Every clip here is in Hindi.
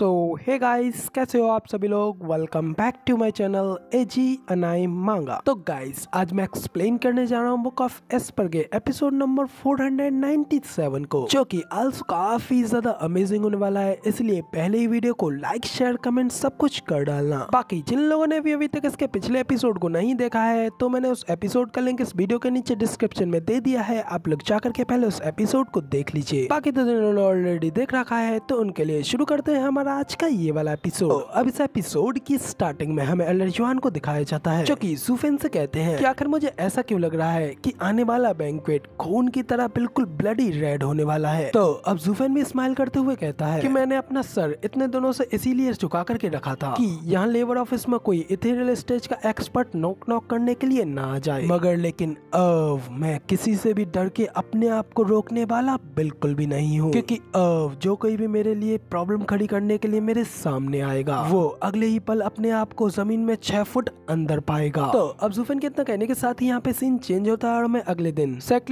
सो हे गाइस कैसे हो आप सभी लोग welcome back to my channel एजी अनाई मांगा तो गाइस आज मैं एक्सप्लेन करने जा रहा हूँ बुक ऑफ एस्पर्गे एपिसोड नंबर 497 को जो कि आज काफी ज्यादा अमेजिंग होने वाला है इसलिए पहले ही वीडियो को लाइक शेयर कमेंट सब कुछ कर डालना बाकी जिन लोगों ने भी अभी तक इसके पिछले एपिसोड को नहीं देखा है तो मैंने उस एपिसोड का लिंक इस वीडियो के नीचे डिस्क्रिप्शन में दे दिया है आप लोग जाकर के पहले उस एपिसोड को देख लीजिए बाकी तो जिन्होंने ऑलरेडी देख रखा है तो उनके लिए शुरू करते हैं हमारा रहा आज का ये वाला एपिसोड अब इस एपिसोड की स्टार्टिंग में हमें अलरजुआन को दिखाया जाता है जो कि सुफेन से कहते हैं कि आखिर मुझे ऐसा क्यों लग रहा है कि आने वाला बैंकवेट खून की तरह बिल्कुल ब्लडी रेड होने वाला है तो अब जुफेन भी स्माइल करते हुए कहता है की मैंने अपना सर इतने दिनों से इसीलिए झुका करके रखा था की यहाँ लेबर ऑफिस में कोई इथेरियल स्टेज का एक्सपर्ट नोक नोक करने के लिए ना आ जाए मगर लेकिन अब मैं किसी से भी डर के अपने आप को रोकने वाला बिल्कुल भी नहीं हूँ क्योंकि अब जो कोई भी मेरे लिए प्रॉब्लम खड़ी करने के लिए मेरे सामने आएगा वो अगले ही पल अपने आप को जमीन में छह फुट अंदर पाएगा तो अब जुफेन के इतना कहने के साथ ही यहाँ पे सीन चेंज होता है और हमें अगले दिन सेक्ट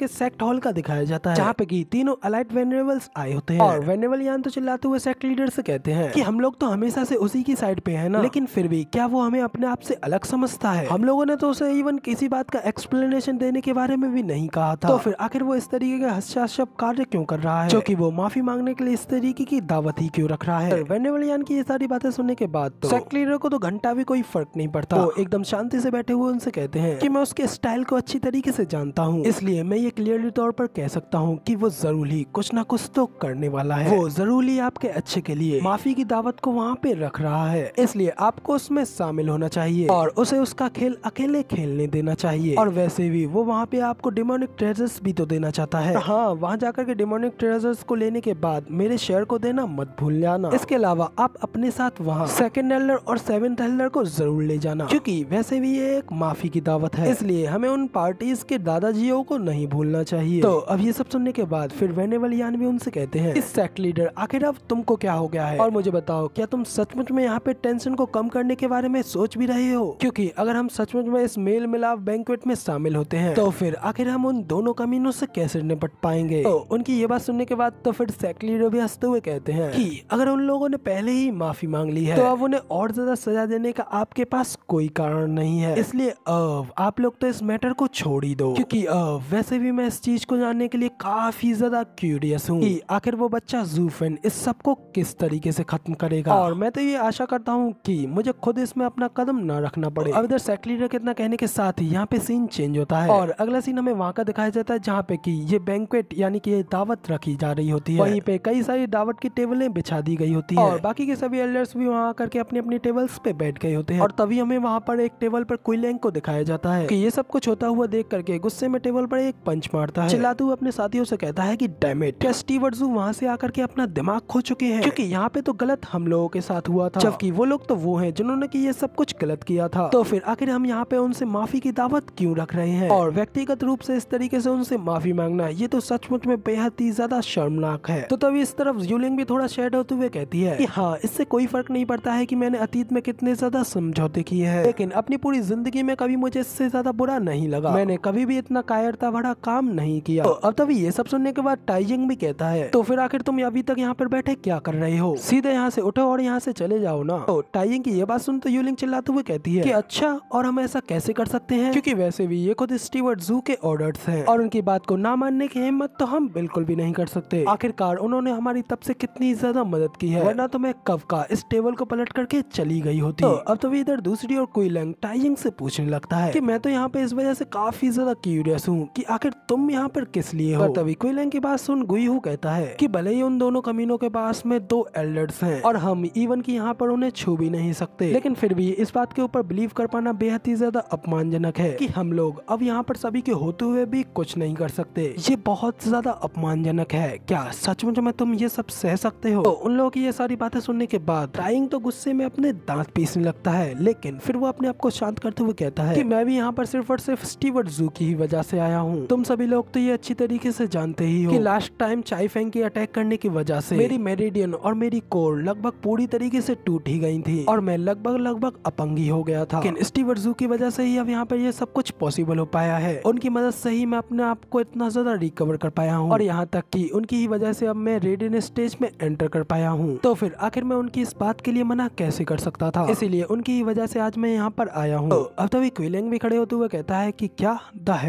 के सेक्ट हॉल का दिखाया जाता है जहाँ पे की तीनों अलाइट वेनरेबल्स आए होते हैं और वेनरेबल यान तो चिल्लाते हुए सेक्ट लीडर से कहते हैं कि हम लोग तो हमेशा से उसी की साइड पे है ना लेकिन फिर भी क्या वो हमें अपने आप से अलग समझता है हम लोगों ने तो उसे इवन किसी बात का एक्सप्लेनेशन देने के बारे में भी नहीं कहा था तो फिर आखिर वो इस तरीके का हस्याक्षप कार्य क्यों कर रहा है जो की वो माफी मांगने के लिए इस तरीके की दावत ही क्यों रख रहा है वेनेवलियान की ये सारी बातें सुनने के बाद तो सेक्ट लीडर को तो घंटा भी कोई फर्क नहीं पड़ता वो एकदम शांति से बैठे हुए उनसे कहते हैं कि मैं उसके स्टाइल को अच्छी तरीके से जानता हूँ इसलिए मैं ये क्लियरली तौर पर कह सकता हूँ कि वो जरूर ही कुछ ना कुछ तो करने वाला है वो जरूर ही आपके अच्छे के लिए माफी की दावत को वहाँ पे रख रहा है इसलिए आपको उसमें शामिल होना चाहिए और उसे उसका खेल अकेले खेलने देना चाहिए और वैसे भी वो वहाँ पे आपको डिमोनिक ट्रेजर्स भी तो देना चाहता है हाँ वहाँ जाकर के डिमोनिक ट्रेजर्स को लेने के बाद मेरे शेयर को देना मत भूल जाना इसके अलावा आप अपने साथ वहाँ सेकेंड हेल्डर और सेवेंथ हेल्डर को जरूर ले जाना क्योंकि वैसे भी ये एक माफी की दावत है इसलिए हमें उन पार्टीज के दादाजी को नहीं भूलना चाहिए तो अब ये सब सुनने के बाद फिर वेने वाली यान भी उनसे कहते हैं इस सेक्ट लीडर आखिर अब तुमको क्या हो गया है और मुझे बताओ क्या तुम सचमुच में यहाँ पे टेंशन को कम करने के बारे में सोच भी रहे हो क्योंकि अगर हम सचमुच में इस मेल मिलाप बैंकवेट में शामिल होते हैं तो फिर आखिर हम उन दोनों कमीनों से कैसे निपट पाएंगे तो उनकी ये बात सुनने के बाद तो फिर सेक्ट लीडर भी हंसते हुए कहते हैं कि कि अगर उन लोगों ने पहले ही माफी मांग ली है तो अब उन्हें और ज्यादा सजा देने का आपके पास कोई कारण नहीं है इसलिए अब आप लोग तो इस मैटर को छोड़ ही दो क्योंकि अब वैसे भी मैं इस चीज को जानने के लिए काफी ज्यादा क्यूरियस हूँ आखिर वो बच्चा जूफेन इस सब को किस तरीके से खत्म करेगा और मैं तो ये आशा करता हूँ की मुझे खुद इसमें अपना कदम न रखना पड़े अब इधर सेक्रेटरी के इतना कहने के साथ यहाँ पे सीन चेंज होता है और अगला सीन हमें वहाँ का दिखाया जाता है जहाँ पे की ये बैंकवेट यानी की दावत रखी जा रही होती है वहीं पे कई सारी दावत की टेबलें बिछा दी गई होती है और बाकी के सभी एल्डर्स भी वहाँ करके अपने अपने टेबल्स पे बैठ गए होते हैं और तभी हमें वहाँ पर एक टेबल पर क्विलैंग को दिखाया जाता है कि ये सब कुछ होता हुआ देख करके गुस्से में टेबल पर एक पंच मारता है चिल्लाते हुए अपने साथियों से कहता है की डेमेट क्या स्टीव जू वहाँ से आकर के अपना दिमाग खो चुके हैं क्यूँकी यहाँ पे तो गलत हम लोगों के साथ हुआ था जबकि वो लोग तो वो है जिन्होंने की ये सब कुछ गलत किया था तो फिर आखिर हम यहाँ पे उनसे माफी की दावत क्यूँ रख रहे हैं और व्यक्तिगत रूप से इस तरीके से उनसे माफी मांगना ये तो सचमुच में बेहद ही ज्यादा शर्मनाक है तो तभी इस तरफ यूलिंग भी थोड़ा शेड खड़े होते हुए कहती है कि हाँ इससे कोई फर्क नहीं पड़ता है कि मैंने अतीत में कितने ज्यादा समझौते किए हैं लेकिन अपनी पूरी जिंदगी में कभी मुझे इससे ज्यादा बुरा नहीं लगा मैंने कभी भी इतना कायरता भरा काम नहीं किया तो अब तभी ये सब सुनने के बाद टाइजिंग भी कहता है तो फिर आखिर तुम अभी तक यहाँ पर बैठे क्या कर रहे हो सीधे यहाँ से उठो और यहाँ से चले जाओ ना तो टाइजिंग की ये बात सुन तो यूलिंग चिल्लाते हुए कहती है की अच्छा और हम ऐसा कैसे कर सकते हैं क्यूँकी वैसे भी ये खुद स्टीवर्ट जू के ऑर्डर है और उनकी बात को ना मानने की हिम्मत तो हम बिल्कुल भी नहीं कर सकते आखिरकार उन्होंने हमारी तब से कितनी ज्यादा मदद की है वरना तो मैं का इस टेबल को पलट करके चली गई होती तो अब तो वे इधर दूसरी और लैंग टाइजिंग से पूछने लगता है कि मैं तो यहाँ पे इस वजह से काफी ज्यादा क्यूरियस हूँ कि आखिर तुम यहाँ पर किस लिए हो तभी लैंग की बात सुन गुईहू कहता है कि भले ही उन दोनों कमीनों के पास में दो एल्डर्स हैं और हम इवन की यहाँ पर उन्हें छू भी नहीं सकते लेकिन फिर भी इस बात के ऊपर बिलीव कर पाना बेहद ही ज्यादा अपमानजनक है की हम लोग अब यहाँ पर सभी के होते हुए भी कुछ नहीं कर सकते ये बहुत ज्यादा अपमानजनक है क्या सचमुच में तुम ये सब सह सकते हो तो उन लोगों की ये सारी बातें सुनने के बाद ड्राइंग तो गुस्से में अपने दांत पीसने लगता है लेकिन फिर वो अपने आप को शांत करते हुए कहता है कि मैं भी यहाँ पर सिर्फ और सिर्फ स्टीवर्ट जू की ही वजह से आया हूँ तुम सभी लोग तो ये अच्छी तरीके से जानते ही हो कि लास्ट टाइम चाई फैंग की अटैक करने की वजह से मेरी मेरिडियन और मेरी कोर लगभग पूरी तरीके से टूट ही गई थी और मैं लगभग लगभग अपंगी हो गया था लेकिन स्टीवर्ट जू की वजह से ही अब यहाँ पर ये सब कुछ पॉसिबल हो पाया है उनकी मदद से ही मैं अपने आप को इतना ज्यादा रिकवर कर पाया हूँ और यहाँ तक की उनकी ही वजह से अब मैं रेडियन स्टेज में एंटर कर पाया हूँ तो फिर आखिर मैं उनकी इस बात के लिए मना कैसे कर सकता था इसीलिए उनकी वजह से आज मैं यहाँ पर आया हूँ तो अब तभी क्विलिंग भी खड़े होते हुए कहता है की क्या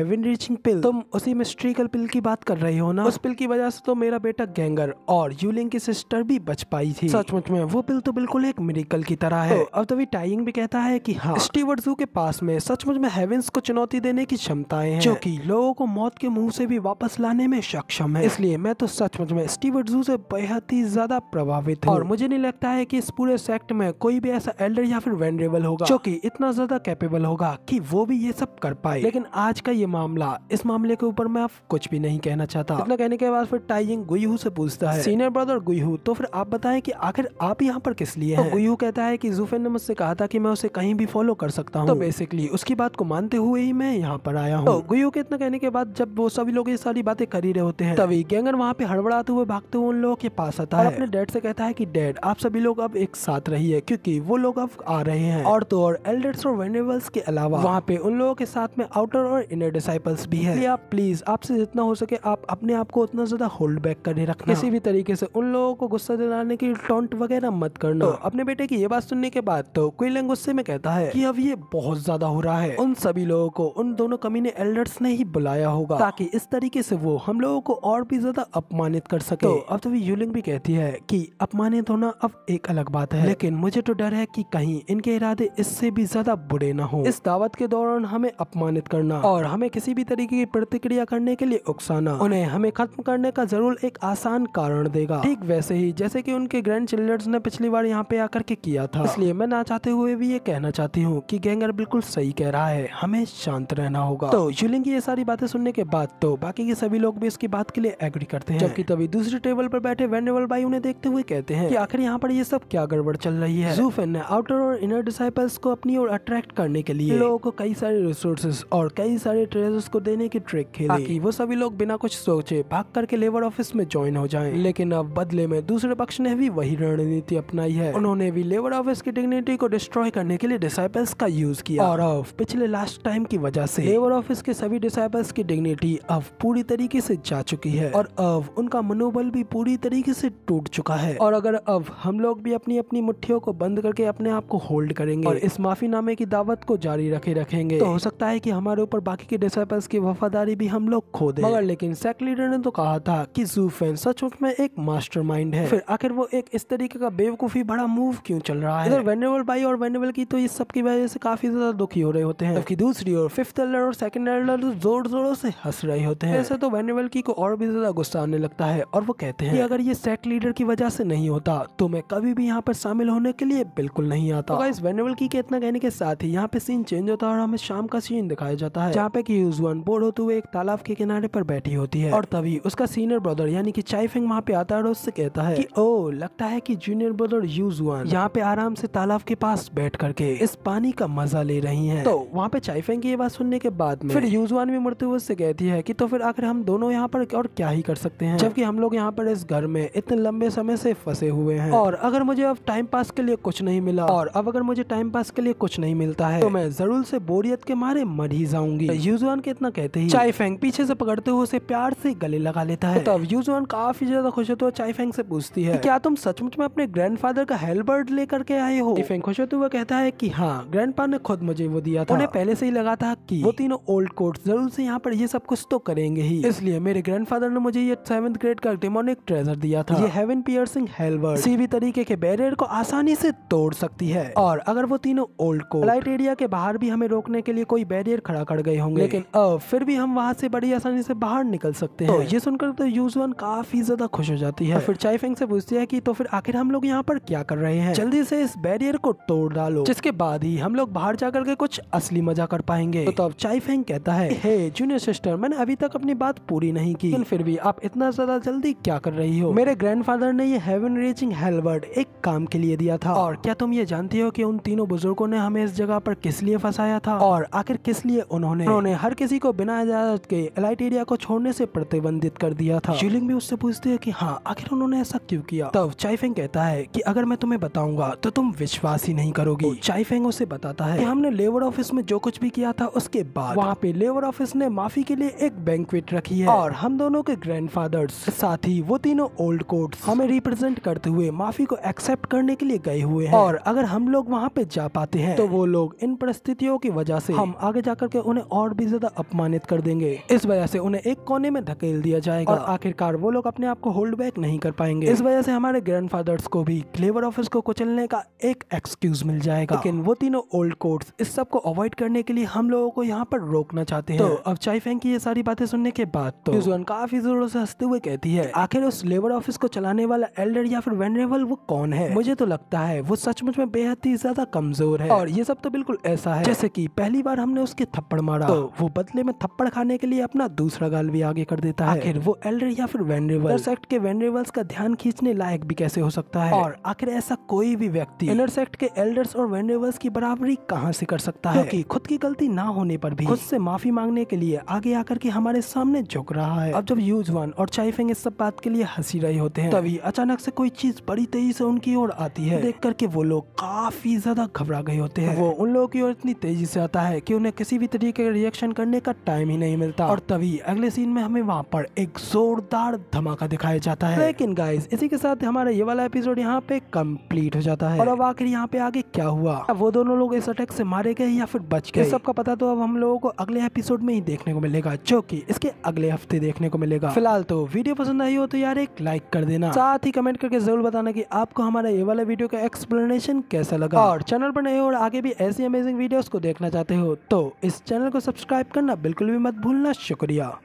दिन रीचिंग पिल तुम उसी मिस्ट्रिकल पिल की बात कर रही हो ना उस पिल की वजह से तो मेरा बेटा गैंगर और यूलिंग की सिस्टर भी बच पाई थी सचमुच में वो पिल तो बिल्कुल एक मेडिकल की तरह है तो अब तभी टाइंग भी कहता है की हाँ स्टीवर्ट जू के पास में सचमुच में हेवेंस को चुनौती देने की क्षमताएं हैं जो की लोगों को मौत के मुंह से भी वापस लाने में सक्षम है इसलिए मैं तो सचमुच में स्टीवर्ट जू से बेहद ही ज्यादा प्रभावित है और मुझे नहीं लगता है कि इस पूरे सेक्ट में कोई भी ऐसा एल्डर या फिर वेनरेबल होगा जो कि इतना ज्यादा कैपेबल होगा कि वो भी ये सब कर पाए लेकिन आज का ये मामला इस मामले के ऊपर मैं आप कुछ भी नहीं कहना चाहता इतना कहने के बाद फिर टाइजिंग गुईहू से पूछता है सीनियर ब्रदर गुहू तो फिर आप बताए की आखिर आप यहाँ पर किस लिए है तो कहता है की जूफेन ने मुझसे कहा था की मैं उसे कहीं भी फॉलो कर सकता तो हूँ बेसिकली उसकी बात को मानते हुए ही मैं यहाँ पर आया हूँ गुयू तो के इतना कहने के बाद जब वो सभी लोग ये सारी बातें कर ही रहे होते हैं तभी गैंगर वहाँ पे हड़बड़ाते हुए भागते हुए उन लोगों के पास आता है अपने डैड से कहता है कि डैड आप सभी लोग अब एक साथ रहिए क्योंकि वो लोग अब आ रहे हैं और तो और एल्डर्स और वेनेबल्स के अलावा वहाँ पे उन लोगों के साथ में आउटर और इनर डिसाइपल्स भी है आप प्लीज आपसे जितना हो सके आप अपने आप को उतना ज्यादा होल्ड बैक करने रखना किसी भी तरीके से उन लोगों को गुस्सा दिलाने की टॉन्ट वगैरह मत करना तो अपने बेटे की ये बात सुनने के बाद तो क्विलन गुस्से में कहता है कि अब ये बहुत ज्यादा हो रहा है उन सभी लोगों को उन दोनों कमी ने एल्डर्स ने ही बुलाया होगा ताकि इस तरीके से वो हम लोगों को और भी ज्यादा अपमानित कर सके तो अब तो यूलिंग भी कहती है कि अपमानित होना अब एक अलग बात है लेकिन मुझे तो डर है कि कहीं इनके इरादे इससे भी ज्यादा बुरे न हो इस दावत के दौरान हमें अपमानित करना और हमें किसी भी तरीके की प्रतिक्रिया करने के लिए उकसाना उन्हें हमें खत्म करने का जरूर एक आसान कारण देगा ठीक वैसे ही जैसे की उनके ग्रैंड चिल्ड्रन ने पिछली बार यहाँ पे आकर के किया था इसलिए मैं ना चाहते हुए भी ये कहना चाहती हूँ की गैंगर बिल्कुल सही कह रहा है हमें शांत रहना होगा तो यूलिंग की ये सारी बातें सुनने के बाद तो बाकी के सभी लोग भी इसकी बात के लिए एग्री करते हैं जबकि तभी दूसरी टेबल पर बैठे वेनेवल भाई उन्हें देखते हुए कहते हैं कि आखिर यहाँ पर ये सब क्या गड़बड़ चल रही है जूफेन ने आउटर और इनर डिसाइपल्स को अपनी ओर अट्रैक्ट करने के लिए लोगों को कई सारे रिसोर्सेज और कई सारे ट्रेजर्स को देने की ट्रिक खेली ताकि वो सभी लोग बिना कुछ सोचे भाग करके लेबर ऑफिस में ज्वाइन हो जाए लेकिन अब बदले में दूसरे पक्ष ने भी वही रणनीति अपनाई है उन्होंने भी लेबर ऑफिस की डिग्निटी को डिस्ट्रॉय करने के लिए डिसाइपल्स का यूज किया और अब पिछले लास्ट टाइम की वजह से लेबर ऑफिस के सभी डिसाइपल्स की डिग्निटी अब पूरी तरीके से जा चुकी है और अब उनका मनोबल भी पूरी तरीके से टूट चुका है और अगर अब हम लोग भी अपनी अपनी मुठ्ठियों को बंद करके अपने आप को होल्ड करेंगे और इस माफीनामे की दावत को जारी रखे रखेंगे तो हो सकता है कि हमारे ऊपर बाकी के डिसाइपल्स की वफादारी भी हम लोग खो दे मगर लेकिन सेक लीडर ने तो कहा था कि फैन सचमुच में एक मास्टर है फिर आखिर वो एक इस तरीके का बेवकूफी बड़ा मूव क्यों चल रहा है इधर वेनेबल भाई और वेनेबल की तो इस सब की वजह से काफी ज्यादा दुखी हो रहे होते हैं जबकि दूसरी ओर फिफ्थ एल्डर और सेकंड एल्डर तो जोर जोरों से हंस रहे होते हैं ऐसे तो वेनेबल की को और भी ज्यादा गुस्सा आने लगता है और वो कहते हैं अगर ये सेक लीडर की की वजह से नहीं होता तो मैं कभी भी यहाँ पर शामिल होने के लिए बिल्कुल नहीं आता तो वेनेबल की के इतना कहने के साथ ही यहाँ पे सीन चेंज होता है और हमें शाम का सीन दिखाया जाता है जहाँ पे की यूजवान बोर्ड होते हुए एक तालाब के किनारे पर बैठी होती है और तभी उसका सीनियर ब्रदर यानी की चाइफिंग वहाँ पे आता है और उससे कहता है ओ लगता है की जूनियर ब्रदर यूजवान यहाँ पे आराम से तालाब के पास बैठ करके इस पानी का मजा ले रही है तो वहाँ पे चाइफेंग की ये बात सुनने के बाद में फिर यूजवान भी मुड़ते हुए उससे कहती है कि तो फिर आखिर हम दोनों यहाँ पर और क्या ही कर सकते हैं जबकि हम लोग यहाँ पर इस घर में इतने लंबे समय से फंसे हुए हैं और अगर मुझे अब टाइम पास के लिए कुछ नहीं मिला और अब अगर मुझे टाइम पास के लिए कुछ नहीं मिलता है तो मैं जरूर से बोरियत के मारे मर ही जाऊंगी यूजवान तो के इतना कहते ही चाय फेंग पीछे से पकड़ते हुए उसे प्यार से गले लगा लेता है तो तब यूजुआन काफी ज्यादा खुश होते हुए चाय फेंग से पूछती है क्या तुम सचमुच में अपने ग्रैंड का हेलबर्ड लेकर के आए हो फेंग खुश होते हुए कहता है की हाँ ग्रैंड ने खुद मुझे वो दिया था उन्हें पहले से ही लगा था की वो तीनों ओल्ड कोर्ट जरूर से यहाँ पर ये सब कुछ तो करेंगे ही इसलिए मेरे ग्रैंड ने मुझे ये सेवेंथ ग्रेड का डेमोनिक ट्रेजर दिया था ये हेवन पियर्सिंग हेलवर्ड भी तरीके के बैरियर को आसानी से तोड़ सकती है और अगर वो तीनों ओल्ड को लाइट एरिया के बाहर भी हमें रोकने के लिए कोई बैरियर खड़ा कर गए होंगे लेकिन अब फिर भी हम वहाँ से बड़ी आसानी से बाहर निकल सकते तो हैं तो ये सुनकर तो वन काफी ज्यादा खुश हो जाती है फिर चाइफेंग से पूछती है की तो फिर आखिर हम लोग यहाँ पर क्या कर रहे हैं जल्दी से इस बैरियर को तोड़ डालो जिसके बाद ही हम लोग बाहर जाकर के कुछ असली मजा कर पाएंगे तो अब चाइफेंग कहता है जूनियर सिस्टर मैंने अभी तक अपनी बात पूरी नहीं की फिर भी आप इतना ज्यादा जल्दी क्या कर रही हो मेरे ग्रैंडफादर ने ये हेवन रीचिंग हेलवर्ड एक काम के लिए दिया था और क्या तुम ये जानते हो कि उन तीनों बुजुर्गों ने हमें इस जगह पर किस लिए फंसाया था और आखिर किस लिए उन्होंने उन्होंने हर किसी को बिना इजाजत के एलाइटेरिया को छोड़ने से प्रतिबंधित कर दिया था शिलिंग भी उससे पूछती है की हाँ आखिर उन्होंने ऐसा क्यूँ किया तब चाइफेंग कहता है की अगर मैं तुम्हें बताऊंगा तो तुम विश्वास ही नहीं करोगी चाइफेंग उसे बताता है की हमने लेबर ऑफिस में जो कुछ भी किया था उसके बाद वहाँ पे लेबर ऑफिस ने माफी के लिए एक बैंकवेट रखी है और हम दोनों के ग्रैंडफादर्स साथ ही वो तीनों ओल्ड कोर्ट्स हमें रिप्रेजेंट करते हुए माफी को एक्सेप्ट करने के लिए गए हुए हैं और अगर हम लोग वहाँ पे जा पाते हैं तो वो लोग इन परिस्थितियों की वजह से हम आगे जाकर के उन्हें और भी ज्यादा अपमानित कर देंगे इस वजह से उन्हें एक कोने में धकेल दिया जाएगा और आखिरकार वो लोग अपने आप को होल्ड बैक नहीं कर पाएंगे इस वजह से हमारे ग्रैंड को भी क्लेवर ऑफिस को कुचलने का एक एक्सक्यूज मिल जाएगा लेकिन वो तीनों ओल्ड कोर्ट्स इस सब को अवॉइड करने के लिए हम लोगों को यहाँ पर रोकना चाहते हैं तो अब चाय फैंग की ये सारी बातें सुनने के बाद तो काफी जोरों से हंसते हुए कहती है आखिर उस लेबर ऑफिस को चलाने करने वाला एल्डर या फिर वेनरेबल वो कौन है मुझे तो लगता है वो सचमुच में बेहद ही ज्यादा कमजोर है और ये सब तो बिल्कुल ऐसा है जैसे की पहली बार हमने उसके थप्पड़ मारा तो वो बदले में थप्पड़ खाने के लिए अपना दूसरा गाल भी आगे कर देता है आखिर वो एल्डर या फिर वेनरेबल सेक्ट के वेनरेबल्स का ध्यान खींचने लायक भी कैसे हो सकता है और आखिर ऐसा कोई भी व्यक्ति इनरसेक्ट के एल्डर्स और वेनरेबल्स की बराबरी कहाँ से कर सकता है क्योंकि खुद की गलती ना होने पर भी खुद से माफी मांगने के लिए आगे आकर के हमारे सामने झुक रहा है अब जब यूज वन और चाइफिंग इस सब बात के लिए हंसी रहे होते हैं तभी तभी अचानक से कोई चीज बड़ी तेजी से उनकी ओर आती है देख करके वो लोग काफी ज्यादा घबरा गए होते हैं वो उन लोगों की ओर इतनी तेजी से आता है कि उन्हें किसी भी तरीके का रिएक्शन करने का टाइम ही नहीं मिलता और तभी अगले सीन में हमें वहाँ पर एक जोरदार धमाका दिखाया जाता है लेकिन गाइस इसी के साथ हमारा ये वाला एपिसोड यहाँ पे कम्प्लीट हो जाता है और अब आखिर यहाँ पे आगे क्या हुआ वो दोनों लोग इस अटैक से मारे गए या फिर बच गए सबका पता तो अब हम लोगों को अगले एपिसोड में ही देखने को मिलेगा जो की इसके अगले हफ्ते देखने को मिलेगा फिलहाल तो वीडियो पसंद आई हो तो यार एक लाइक कर देना साथ ही कमेंट करके ज़रूर बताना कि आपको हमारा ये वाला वीडियो का एक्सप्लेनेशन कैसा लगा और चैनल पर नए और आगे भी ऐसी अमेजिंग वीडियोस को देखना चाहते हो तो इस चैनल को सब्सक्राइब करना बिल्कुल भी मत भूलना शुक्रिया